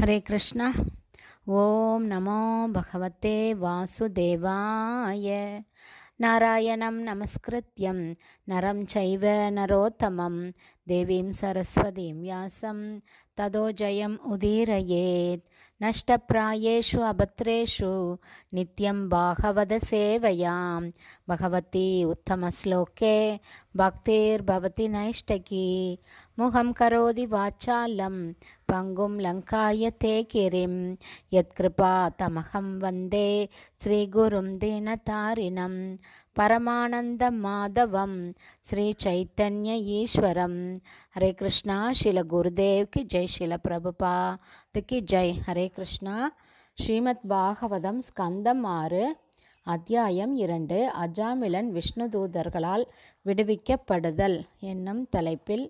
हरे कृष्ण ॐ नमो भगवते वासुदेवाय नारायणं नमस्कृत्यं नरं चैव नरोत्तमम् देवीं सरस्वतीं व्यासं तदो जयम् उदीरयेत् नष्टप्रायेषु अभद्रेषु नित्यं बाहवदसेवयां भगवती उत्तमश्लोके भक्तिर्भवति नैष्टकी मुहं करोति वाचालं पङ्गुं लङ्कायते किरिं यत्कृपा तमहं वन्दे श्रीगुरुं दीनतारिणं பரமானந்த மாதவம் ஸ்ரீ சைத்தன்ய ஈஸ்வரம் ஹரே கிருஷ்ணா ஷில குருதேவ் கி ஜெய் ஷில பிரபுபா துக்கி ஜெய் ஹரே கிருஷ்ணா ஸ்ரீமத் பாகவதம் ஸ்கந்தம் ஆறு அத்தியாயம் இரண்டு அஜாமிலன் விஷ்ணுதூதர்களால் விடுவிக்கப்படுதல் என்னும் தலைப்பில்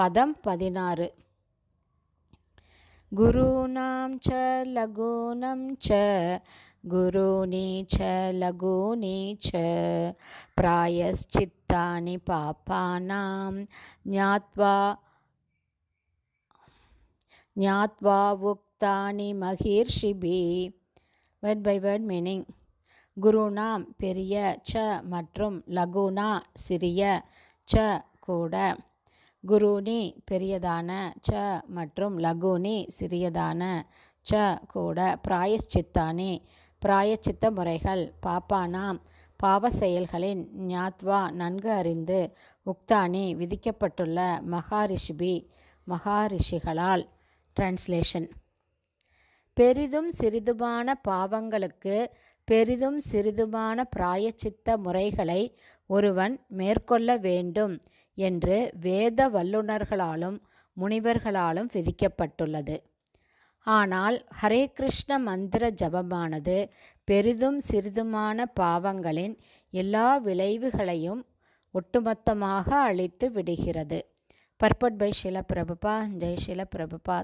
பதம் பதினாறு குருணாம் ச லகூனம் ச गुरूनि च लघूनि च प्रायश्चित्तानि பாப்பானாம் ஞாத்வா ஞாத்வா உக்தானி மகிர்ஷிபி வேர்ட் பை வேர்ட் மீனிங் குருணாம் பெரிய ச மற்றும் லகுனா சிறிய ச கூட குருனி பெரியதான ச மற்றும் லகுனி சிறியதான ச கூட பிராயஷ்சித்தானி பிராயச்சித்த முறைகள் பாப்பானாம் பாவ செயல்களின் ஞாத்வா நன்கு அறிந்து உக்தானி விதிக்கப்பட்டுள்ள மகாரிஷிபி மகாரிஷிகளால் டிரான்ஸ்லேஷன் பெரிதும் சிறிதுமான பாவங்களுக்கு பெரிதும் சிறிதுமான பிராயச்சித்த முறைகளை ஒருவன் மேற்கொள்ள வேண்டும் என்று வேத வல்லுநர்களாலும் முனிவர்களாலும் விதிக்கப்பட்டுள்ளது ஆனால் ஹரே கிருஷ்ண மந்திர ஜபமானது பெரிதும் சிறிதுமான பாவங்களின் எல்லா விளைவுகளையும் ஒட்டுமொத்தமாக அழித்து விடுகிறது பர்பட் பை ஷில பிரபுபா ஜெய் ஷில பிரபுபா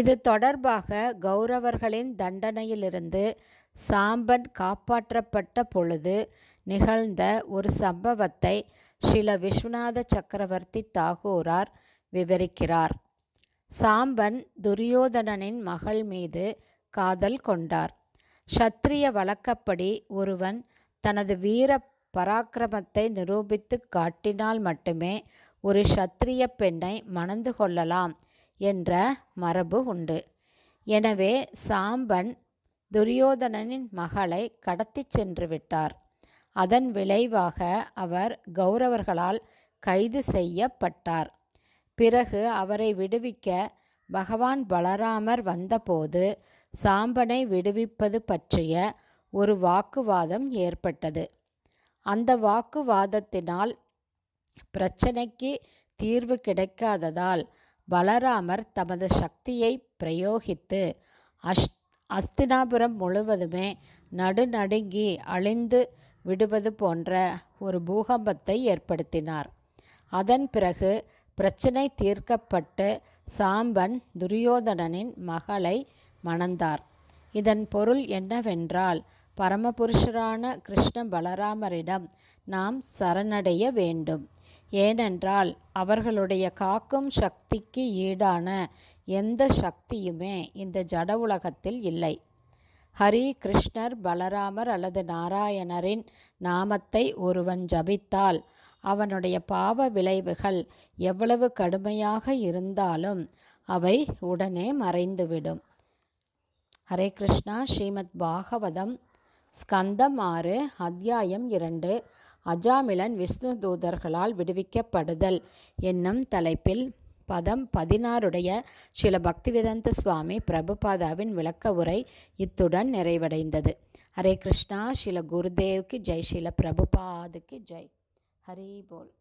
இது தொடர்பாக கௌரவர்களின் தண்டனையிலிருந்து சாம்பன் காப்பாற்றப்பட்ட பொழுது நிகழ்ந்த ஒரு சம்பவத்தை ஸ்ரீல விஸ்வநாத சக்கரவர்த்தி தாகூரார் விவரிக்கிறார் சாம்பன் துரியோதனனின் மகள் மீது காதல் கொண்டார் சத்திரிய வழக்கப்படி ஒருவன் தனது வீர பராக்கிரமத்தை நிரூபித்து காட்டினால் மட்டுமே ஒரு சத்திரிய பெண்ணை மணந்து கொள்ளலாம் என்ற மரபு உண்டு எனவே சாம்பன் துரியோதனனின் மகளை கடத்தி சென்று விட்டார் அதன் விளைவாக அவர் கௌரவர்களால் கைது செய்யப்பட்டார் பிறகு அவரை விடுவிக்க பகவான் பலராமர் வந்தபோது சாம்பனை விடுவிப்பது பற்றிய ஒரு வாக்குவாதம் ஏற்பட்டது அந்த வாக்குவாதத்தினால் பிரச்சனைக்கு தீர்வு கிடைக்காததால் பலராமர் தமது சக்தியை பிரயோகித்து அஷ் அஸ்தினாபுரம் முழுவதுமே நடுநடுங்கி அழிந்து விடுவது போன்ற ஒரு பூகம்பத்தை ஏற்படுத்தினார் அதன் பிறகு பிரச்சனை தீர்க்கப்பட்டு சாம்பன் துரியோதனனின் மகளை மணந்தார் இதன் பொருள் என்னவென்றால் பரமபுருஷரான கிருஷ்ண பலராமரிடம் நாம் சரணடைய வேண்டும் ஏனென்றால் அவர்களுடைய காக்கும் சக்திக்கு ஈடான எந்த சக்தியுமே இந்த ஜட உலகத்தில் இல்லை ஹரி கிருஷ்ணர் பலராமர் அல்லது நாராயணரின் நாமத்தை ஒருவன் ஜபித்தால் அவனுடைய பாவ விளைவுகள் எவ்வளவு கடுமையாக இருந்தாலும் அவை உடனே மறைந்துவிடும் ஹரே கிருஷ்ணா ஸ்ரீமத் பாகவதம் ஸ்கந்தம் ஆறு அத்தியாயம் இரண்டு அஜாமிலன் விஷ்ணு தூதர்களால் விடுவிக்கப்படுதல் என்னும் தலைப்பில் பதம் பதினாறுடைய சில பக்திவேதந்த சுவாமி பிரபுபாதாவின் விளக்க உரை இத்துடன் நிறைவடைந்தது ஹரே கிருஷ்ணா ஸ்ரீல குருதேவ்க்கு ஜெய் ஸ்ரீல பிரபுபாதுக்கு ஜெய் हरे बोल